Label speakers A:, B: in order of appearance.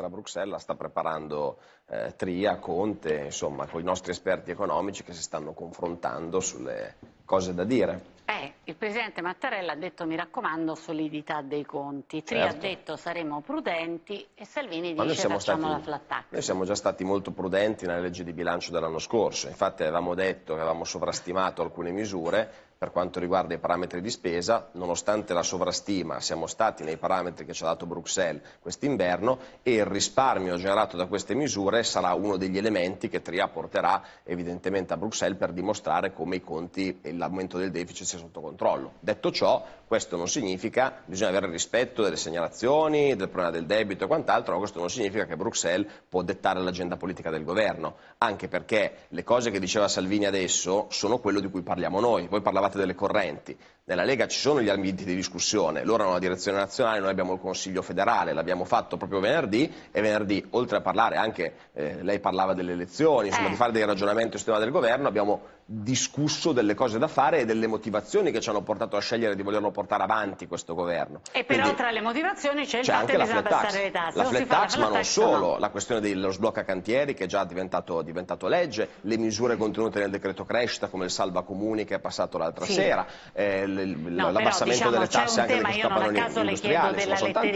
A: la Bruxelles sta preparando eh, Tria, Conte, insomma, con i nostri esperti economici che si stanno confrontando sulle cose da dire. Il Presidente Mattarella ha detto mi raccomando solidità dei conti, Tria certo. ha detto saremo prudenti e Salvini dice facciamo stati, la flat tax. Noi siamo già stati molto prudenti nella legge di bilancio dell'anno scorso, infatti avevamo detto che avevamo sovrastimato alcune misure per quanto riguarda i parametri di spesa, nonostante la sovrastima siamo stati nei parametri che ci ha dato Bruxelles quest'inverno e il risparmio generato da queste misure sarà uno degli elementi che Tria porterà evidentemente a Bruxelles per dimostrare come i conti e l'aumento del deficit sia sotto controllo controllo. Detto ciò, questo non significa, bisogna avere rispetto delle segnalazioni, del problema del debito e quant'altro, ma questo non significa che Bruxelles può dettare l'agenda politica del governo, anche perché le cose che diceva Salvini adesso sono quello di cui parliamo noi, voi parlavate delle correnti, nella Lega ci sono gli ambiti di discussione, loro hanno la direzione nazionale, noi abbiamo il Consiglio federale, l'abbiamo fatto proprio venerdì e venerdì, oltre a parlare anche, eh, lei parlava delle elezioni, insomma eh. di fare dei ragionamenti sul tema del governo, abbiamo discusso delle cose da fare e delle motivazioni che ci hanno hanno portato a scegliere di volerlo portare avanti questo governo. E però Quindi, tra le motivazioni c'è il fatto che bisogna abbassare le tasse. La flat tax, ma non solo, no. la questione dello sblocca cantieri che è già diventato, diventato, legge, le misure contenute nel decreto crescita come il salva comuni che è passato l'altra sì. sera, eh, l'abbassamento no, diciamo, delle tasse anche per i padroni industriali, sono soltanto